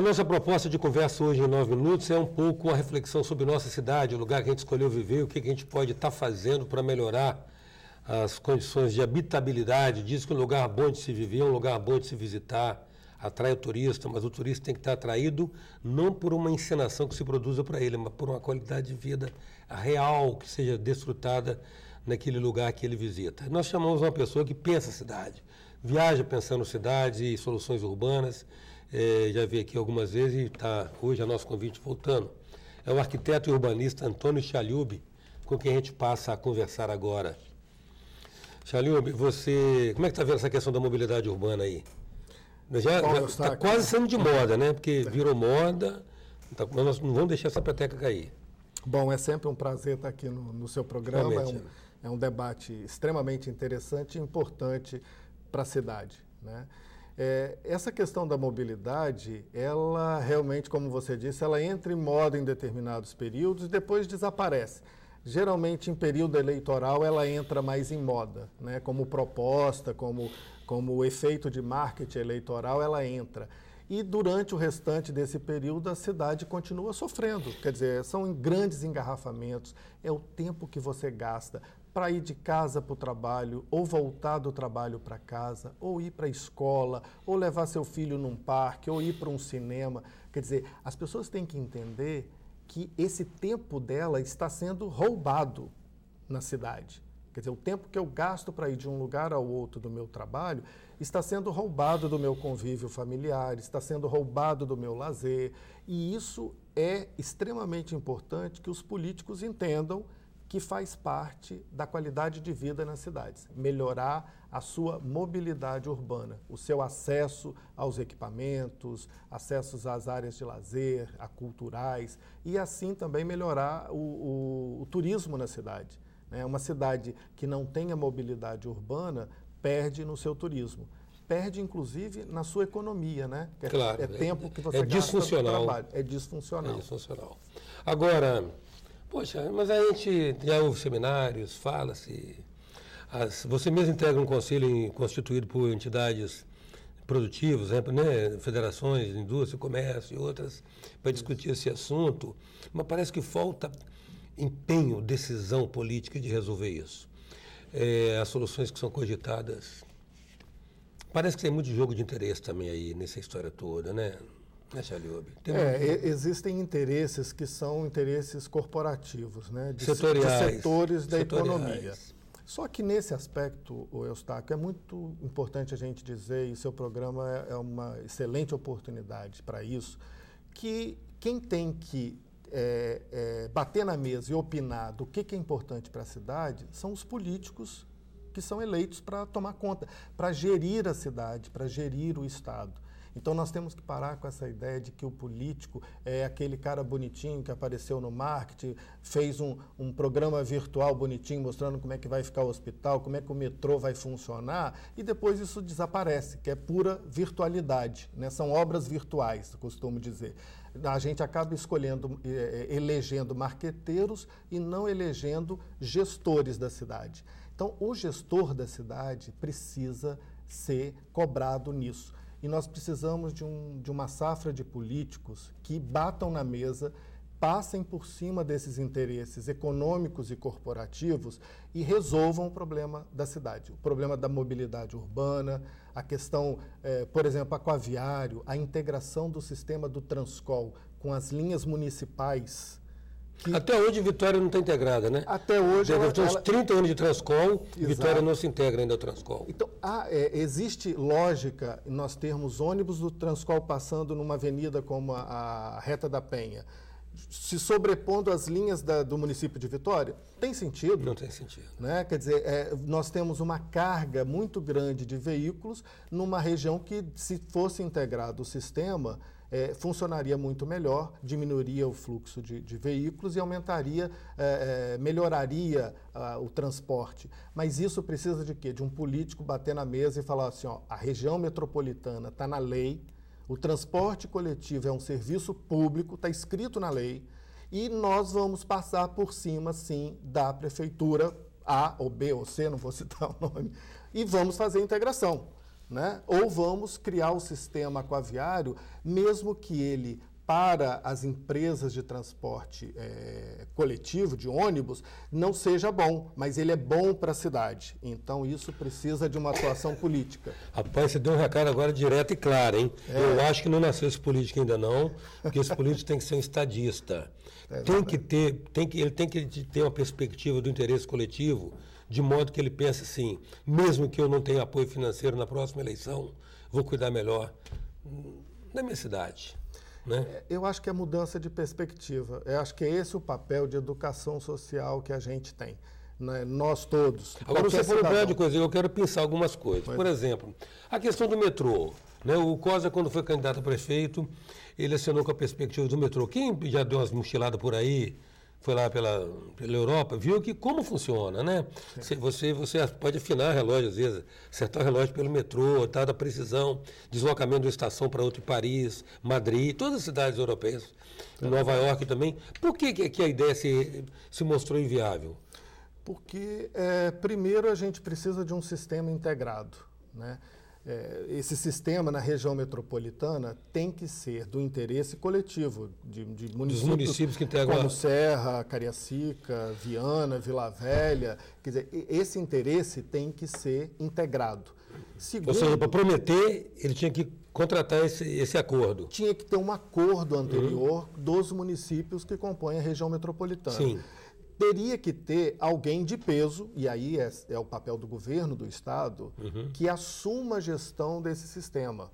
A nossa proposta de conversa hoje em nove minutos é um pouco a reflexão sobre nossa cidade, o lugar que a gente escolheu viver, o que a gente pode estar tá fazendo para melhorar as condições de habitabilidade. Diz que um lugar bom de se viver é um lugar bom de se visitar, atrai o turista, mas o turista tem que estar tá atraído não por uma encenação que se produza para ele, mas por uma qualidade de vida real que seja desfrutada naquele lugar que ele visita. Nós chamamos uma pessoa que pensa a cidade, viaja pensando cidades e soluções urbanas é, já veio aqui algumas vezes e está hoje a nosso convite voltando. É o arquiteto e urbanista Antônio Chalhub, com quem a gente passa a conversar agora. Chalhub, você. Como é que está vendo essa questão da mobilidade urbana aí? Já está quase sendo de moda, né? Porque tá. virou moda, tá, mas nós não vamos deixar essa peteca cair. Bom, é sempre um prazer estar aqui no, no seu programa. É um, né? é um debate extremamente interessante e importante para a cidade. Né? É, essa questão da mobilidade, ela realmente, como você disse, ela entra em moda em determinados períodos e depois desaparece. Geralmente, em período eleitoral, ela entra mais em moda, né? como proposta, como, como efeito de marketing eleitoral, ela entra. E durante o restante desse período, a cidade continua sofrendo. Quer dizer, são grandes engarrafamentos, é o tempo que você gasta, para ir de casa para o trabalho, ou voltar do trabalho para casa, ou ir para a escola, ou levar seu filho num parque, ou ir para um cinema. Quer dizer, as pessoas têm que entender que esse tempo dela está sendo roubado na cidade. Quer dizer, o tempo que eu gasto para ir de um lugar ao outro do meu trabalho está sendo roubado do meu convívio familiar, está sendo roubado do meu lazer. E isso é extremamente importante que os políticos entendam que faz parte da qualidade de vida nas cidades, melhorar a sua mobilidade urbana, o seu acesso aos equipamentos, acessos às áreas de lazer, a culturais, e assim também melhorar o, o, o turismo na cidade. Né? Uma cidade que não tenha mobilidade urbana perde no seu turismo perde inclusive na sua economia, né? É, claro, é, é tempo que você é gasta disfuncional. trabalho. É disfuncional. É disfuncional. Agora, Poxa, mas a gente já houve seminários, fala-se. Você mesmo integra um conselho constituído por entidades produtivas, né, né, federações, indústria, comércio e outras, para discutir esse assunto, mas parece que falta empenho, decisão política de resolver isso. É, as soluções que são cogitadas. Parece que tem muito jogo de interesse também aí nessa história toda, né? Né, Essa é, existem interesses que são interesses corporativos, né? de, setoriais, de setores da setoriais. economia. Só que nesse aspecto, o Eustáquio, é muito importante a gente dizer, e seu programa é, é uma excelente oportunidade para isso, que quem tem que é, é, bater na mesa e opinar do que, que é importante para a cidade são os políticos que são eleitos para tomar conta, para gerir a cidade, para gerir o Estado. Então nós temos que parar com essa ideia de que o político é aquele cara bonitinho que apareceu no marketing, fez um, um programa virtual bonitinho mostrando como é que vai ficar o hospital, como é que o metrô vai funcionar, e depois isso desaparece, que é pura virtualidade. Né? São obras virtuais, costumo dizer. A gente acaba escolhendo, é, é, elegendo marqueteiros e não elegendo gestores da cidade. Então, o gestor da cidade precisa ser cobrado nisso e nós precisamos de, um, de uma safra de políticos que batam na mesa, passem por cima desses interesses econômicos e corporativos e resolvam o problema da cidade, o problema da mobilidade urbana, a questão, eh, por exemplo, aquaviário, a integração do sistema do Transcol com as linhas municipais que... Até hoje Vitória não está integrada, né? Até hoje. Deve ter uns 30 anos de Transcol, Exato. Vitória não se integra ainda ao Transcol. Então, há, ah, é, existe lógica em nós termos ônibus do Transcol passando numa avenida como a, a Reta da Penha, se sobrepondo às linhas da, do município de Vitória? Tem sentido? Não tem sentido. Né? Quer dizer, é, nós temos uma carga muito grande de veículos numa região que, se fosse integrado o sistema é, funcionaria muito melhor, diminuiria o fluxo de, de veículos e aumentaria, é, é, melhoraria a, o transporte. Mas isso precisa de quê? De um político bater na mesa e falar assim: ó, a região metropolitana está na lei, o transporte coletivo é um serviço público, está escrito na lei, e nós vamos passar por cima, sim, da prefeitura. A ou B ou C, não vou citar o nome, e vamos fazer a integração né? ou vamos criar o sistema aquaviário, mesmo que ele para as empresas de transporte é, coletivo, de ônibus, não seja bom, mas ele é bom para a cidade. Então, isso precisa de uma atuação política. Rapaz, você deu um recado agora direto e claro, hein? É. Eu acho que não nasceu esse político ainda não, porque esse político tem que ser um estadista. É, tem que ter, tem que, ele tem que ter uma perspectiva do interesse coletivo, de modo que ele pense assim: mesmo que eu não tenha apoio financeiro na próxima eleição, vou cuidar melhor da minha cidade. Né? É, eu acho que é mudança de perspectiva. Eu acho que é esse o papel de educação social que a gente tem. Né? Nós todos. Agora você falou um grande coisa, eu quero pensar algumas coisas. Por é. exemplo, a questão do metrô. Né? O Cosa, quando foi candidato a prefeito, ele assinou com a perspectiva do metrô. Quem já deu umas mochiladas por aí, foi lá pela, pela Europa, viu que como funciona, né? Você, você pode afinar relógio, às vezes, acertar o relógio pelo metrô, tal, da precisão, deslocamento de uma estação para outro em Paris, Madrid, todas as cidades europeias, é. Nova York também. Por que, que a ideia se, se mostrou inviável? Porque, é, primeiro, a gente precisa de um sistema integrado, né? é, esse sistema na região metropolitana tem que ser do interesse coletivo de, de municípios, municípios que integram... como Serra, Cariacica, Viana, Vila Velha. Quer dizer, esse interesse tem que ser integrado. Segundo, Ou seja, para prometer, ele tinha que contratar esse, esse acordo. Tinha que ter um acordo anterior uhum. dos municípios que compõem a região metropolitana. Sim teria que ter alguém de peso, e aí é, é o papel do governo, do Estado, uhum. que assuma a gestão desse sistema.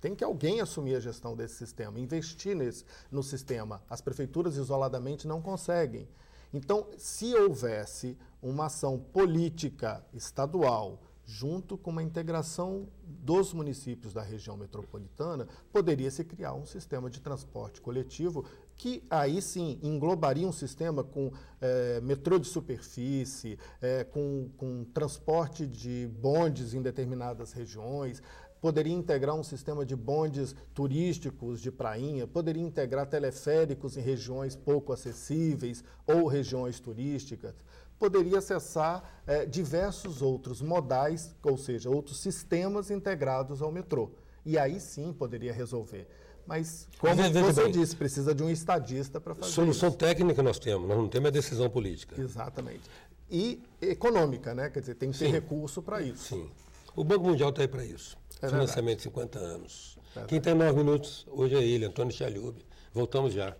Tem que alguém assumir a gestão desse sistema, investir nesse, no sistema. As prefeituras isoladamente não conseguem. Então, se houvesse uma ação política estadual junto com uma integração dos municípios da região metropolitana, poderia se criar um sistema de transporte coletivo que aí sim englobaria um sistema com é, metrô de superfície, é, com, com transporte de bondes em determinadas regiões, poderia integrar um sistema de bondes turísticos de prainha, poderia integrar teleféricos em regiões pouco acessíveis ou regiões turísticas, poderia acessar eh, diversos outros modais, ou seja, outros sistemas integrados ao metrô. E aí sim poderia resolver. Mas, como eu você bem, disse, precisa de um estadista para fazer Solução isso. técnica nós temos, nós não temos a é decisão política. Exatamente. E econômica, né? Quer dizer, tem que ter Sim. recurso para isso. Sim. O Banco Mundial está aí para isso. É Financiamento de 50 anos. É Quem tem nove minutos hoje é ele, Antônio Chalhub. Voltamos já.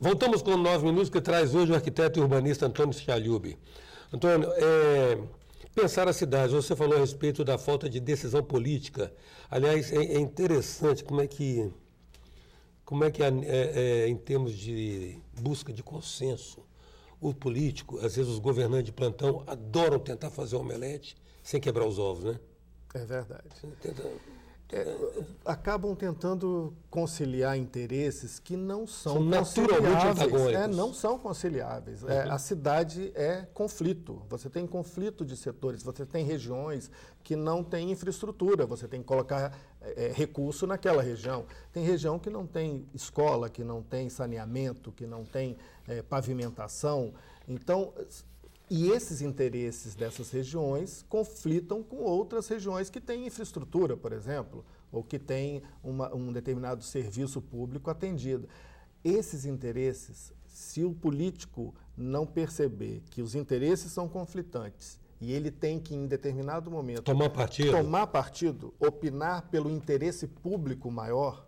Voltamos com nove minutos que traz hoje o arquiteto e urbanista Antônio Chalhub. Antônio, é, pensar a cidade, você falou a respeito da falta de decisão política. Aliás, é, é interessante como é que, como é que é, é, em termos de busca de consenso, o político, às vezes os governantes de plantão, adoram tentar fazer omelete sem quebrar os ovos, né? É verdade. Tentando é, acabam tentando conciliar interesses que não são, são É, não são conciliáveis. Uhum. É, a cidade é conflito. Você tem conflito de setores, você tem regiões que não têm infraestrutura, você tem que colocar é, é recurso naquela região. Tem região que não tem escola, que não tem saneamento, que não tem é, pavimentação. Então, e esses interesses dessas regiões conflitam com outras regiões que têm infraestrutura, por exemplo, ou que têm uma, um determinado serviço público atendido. Esses interesses, se o político não perceber que os interesses são conflitantes e ele tem que, em determinado momento, tomar partido, tomar partido opinar pelo interesse público maior,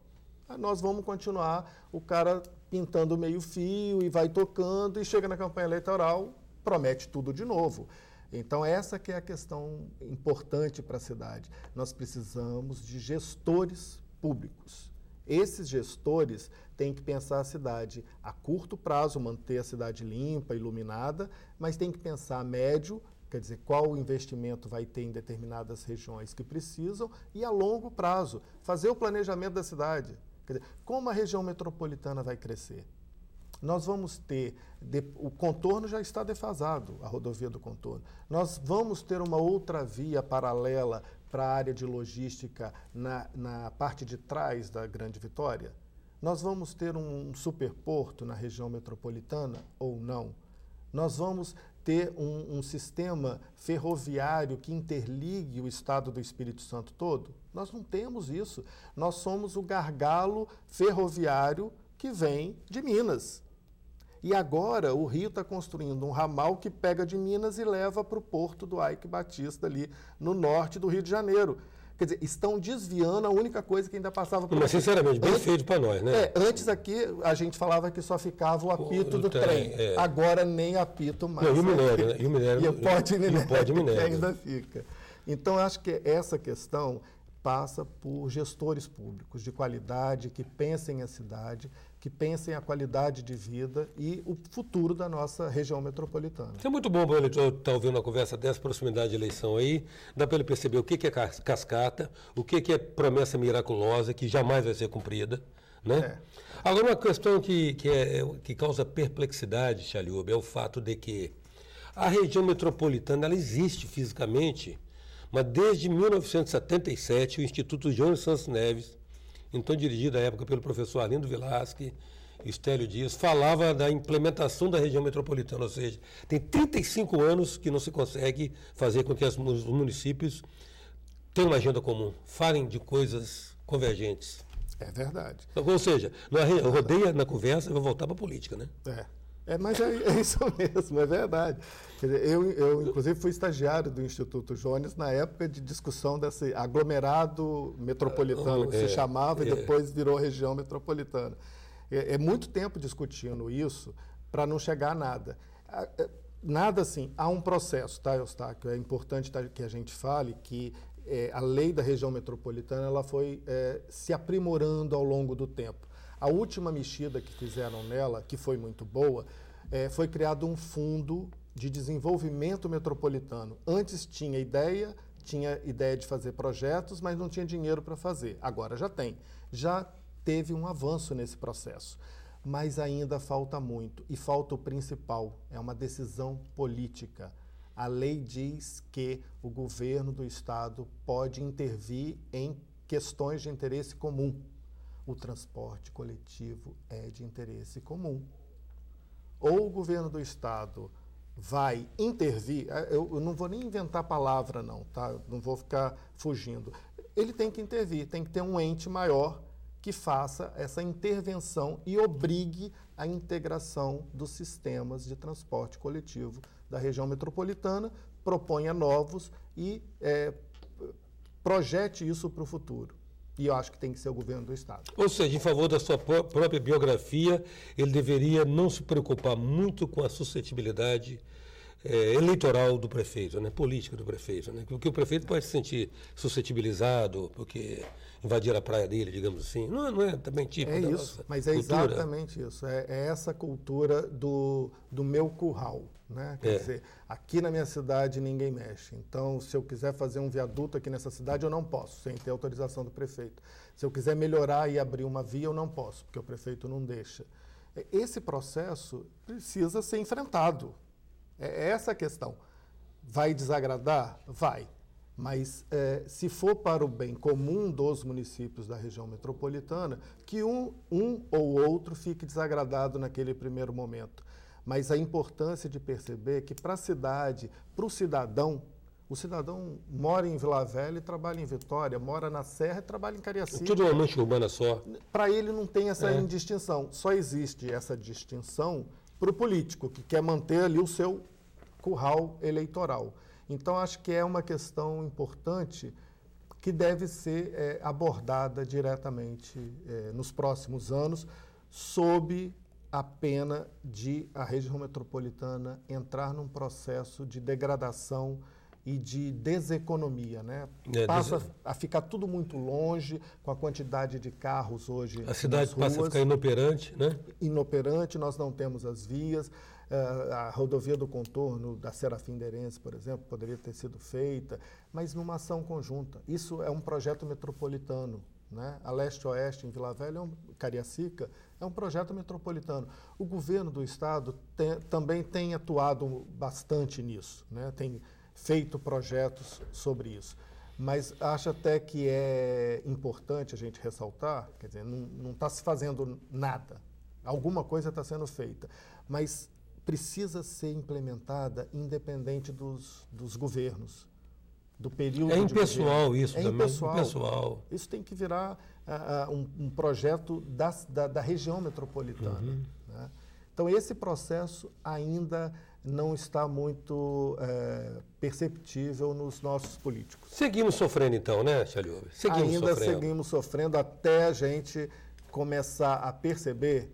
nós vamos continuar o cara pintando meio fio e vai tocando e chega na campanha eleitoral, promete tudo de novo. Então essa que é a questão importante para a cidade. Nós precisamos de gestores públicos. Esses gestores têm que pensar a cidade a curto prazo, manter a cidade limpa, iluminada, mas tem que pensar a médio, quer dizer, qual o investimento vai ter em determinadas regiões que precisam, e a longo prazo, fazer o planejamento da cidade. Quer dizer, como a região metropolitana vai crescer? nós vamos ter. De, o contorno já está defasado, a rodovia do contorno. Nós vamos ter uma outra via paralela para a área de logística na, na parte de trás da Grande Vitória? Nós vamos ter um superporto na região metropolitana ou não? Nós vamos ter um, um, sistema ferroviário que interligue o estado do Espírito Santo todo? Nós não temos isso. Nós somos o gargalo ferroviário que vem de Minas. E agora o Rio está construindo um ramal que pega de Minas e leva para o porto do Ike Batista, ali no norte do Rio de Janeiro. Quer dizer, estão desviando a única coisa que ainda passava por Mas, aqui. sinceramente, bem antes, feito para nós, né? É, antes aqui, a gente falava que só ficava o apito o, do, trem. trem. É. Agora nem apito mais. Não, e o minério, né? E o minério. E o pó de minério. E o pó de minério. ainda fica. Então, acho que essa questão passa por gestores públicos de qualidade, que pensem a cidade, que pensem a qualidade de vida e o futuro da nossa região metropolitana. Isso é muito bom para o eleitor tá estar ouvindo uma conversa dessa proximidade de eleição aí, dá para ele perceber o que é cascata, o que é promessa miraculosa que jamais vai ser cumprida. Né? É. Agora, uma questão que, que, é, é que causa perplexidade, Chaliúbe, é o fato de que a região metropolitana ela existe fisicamente, mas desde 1977, o Instituto Jones Santos Neves, então dirigido à época pelo professor Arlindo Velasque, Estélio Dias, falava da implementação da região metropolitana, ou seja, tem 35 anos que não se consegue fazer com que as, os municípios tenham uma agenda comum, falem de coisas convergentes. É verdade. Então, ou seja, é rodeia na conversa e vai voltar para a política, né? É. É, mas é, é, isso mesmo, é verdade. Dizer, eu, eu, inclusive, fui estagiário do Instituto Jones na época de discussão desse aglomerado metropolitano, que é, se é, chamava, é. e depois virou região metropolitana. É, é muito tempo discutindo isso para não chegar a nada. É, nada assim, há um processo, tá, Eustáquio? É importante tá, que a gente fale que a lei da região metropolitana ela foi se aprimorando ao longo do tempo a última mexida que fizeram nela, que foi muito boa, é, foi criado um fundo de desenvolvimento metropolitano. Antes tinha ideia, tinha ideia de fazer projetos, mas não tinha dinheiro para fazer. Agora já tem. Já teve um avanço nesse processo. Mas ainda falta muito. E falta o principal: é uma decisão política. A lei diz que o governo do estado pode intervir em questões de interesse comum o transporte coletivo é de interesse comum. Ou o governo do estado vai intervir, é, eu, não vou nem inventar palavra não, tá? não vou ficar fugindo. Ele tem que intervir, tem que ter um ente maior que faça essa intervenção e obrigue a integração dos sistemas de transporte coletivo da região metropolitana, proponha novos e é, projete isso para o futuro. E eu acho que tem que ser o governo do Estado. Ou seja, em favor da sua própria biografia, ele deveria não se preocupar muito com a suscetibilidade é, eleitoral do prefeito, né, política do prefeito, né, porque o prefeito pode se sentir suscetibilizado porque invadir a praia dele, digamos assim, não, é, não é também tipo é da isso, mas é cultura. exatamente isso, é, é, essa cultura do, do meu curral, né, quer é. dizer, aqui na minha cidade ninguém mexe, então se eu quiser fazer um viaduto aqui nessa cidade eu não posso, sem ter autorização do prefeito, se eu quiser melhorar e abrir uma via eu não posso, porque o prefeito não deixa. É, esse processo precisa ser enfrentado. É, é essa a questão. Vai desagradar? Vai. Mas é, se for para o bem comum dos municípios da região metropolitana, que um, um ou outro fique desagradado naquele primeiro momento. Mas a importância de perceber que para a cidade, para o cidadão, o cidadão mora em Vila Velha e trabalha em Vitória, mora na Serra e trabalha em Cariacica. Tudo uma mancha urbana só. Para ele não tem essa é. indistinção. Só existe essa distinção para o político, que quer manter ali o seu curral eleitoral. Então, acho que é uma questão importante que deve ser é, abordada diretamente é, nos próximos anos, sob a pena de a região metropolitana entrar num processo de degradação e de deseconomia, né? É, passa des... a ficar tudo muito longe com a quantidade de carros hoje. A cidade ruas, passa a ficar inoperante, né? Inoperante, nós não temos as vias. Uh, a rodovia do contorno da Serafim Derense, por exemplo, poderia ter sido feita, mas numa ação conjunta. Isso é um projeto metropolitano. Né? A leste-oeste em Vila Velha, é Cariacica, é um projeto metropolitano. O governo do estado tem, também tem atuado bastante nisso, né? tem feito projetos sobre isso. Mas acho até que é importante a gente ressaltar, quer dizer, não está se fazendo nada. Alguma coisa está sendo feita, mas precisa ser implementada independente dos, dos governos, do período. É impessoal isso é também. É impessoal. impessoal. Isso tem que virar uh, um, um, projeto da, da, da região metropolitana. Uhum. Né? Então, esse processo ainda não está muito é, perceptível nos nossos políticos. Seguimos sofrendo então, né, Chalhoub? Seguimos Ainda sofrendo. seguimos sofrendo até a gente começar a perceber.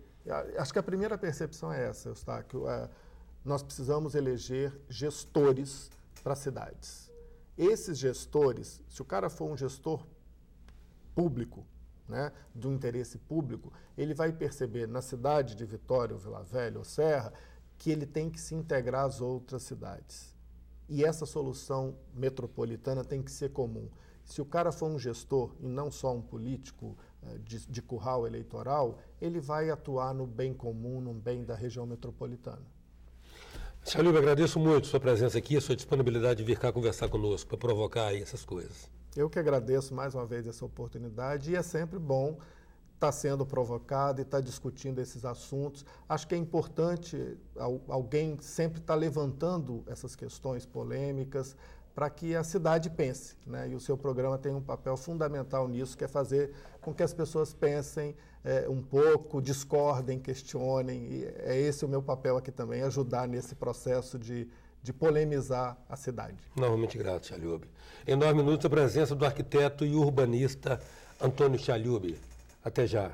Acho que a primeira percepção é essa, Eustáquio. É, nós precisamos eleger gestores para cidades. Esses gestores, se o cara for um gestor público, né, do interesse público, ele vai perceber na cidade de Vitória ou Vila Velha ou Serra que ele tem que se integrar às outras cidades. E essa solução metropolitana tem que ser comum. Se o cara for um gestor e não só um político eh, de, de curral eleitoral, ele vai atuar no bem comum, no bem da região metropolitana. Xalib, agradeço muito sua presença aqui, sua disponibilidade de vir cá conversar conosco, para provocar essas coisas. Eu que agradeço mais uma vez essa oportunidade e é sempre bom está sendo provocada e está discutindo esses assuntos. Acho que é importante alguém sempre estar tá levantando essas questões polêmicas para que a cidade pense. Né? E o seu programa tem um papel fundamental nisso, que é fazer com que as pessoas pensem é, um pouco, discordem, questionem. E é esse o meu papel aqui também, ajudar nesse processo de, de polemizar a cidade. Novamente grato, Em nove minutos a presença do arquiteto e urbanista Antônio Chalhubi. Até já.